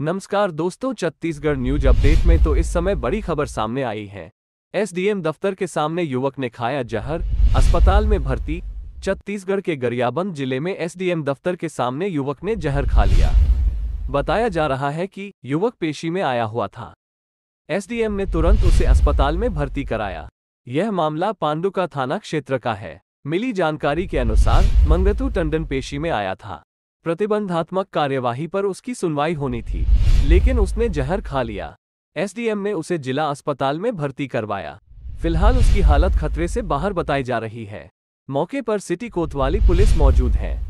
नमस्कार दोस्तों Chhattisgarh news update में तो इस समय बड़ी खबर सामने आई है एसडीएम दफ्तर के सामने युवक ने खाया जहर अस्पताल में भर्ती छत्तीसगढ़ के गरियाबंद जिले में एसडीएम दफ्तर के सामने युवक ने जहर खा लिया बताया जा रहा है कि युवक पेशी में आया हुआ था एसडीएम ने तुरंत उसे अस्पताल में भर्ती कराया यह मामला पांडुका थाना क्षेत्र का है मिली जानकारी के अनुसार मंगतू टंडन पेशी में आया था प्रतिबंधात्मक कार्यवाही पर उसकी सुनवाई होनी थी लेकिन उसने जहर खा लिया एसडीएम ने उसे जिला अस्पताल में भर्ती करवाया फिलहाल उसकी हालत खतरे से बाहर बताई जा रही है मौके पर सिटी कोतवाली पुलिस मौजूद है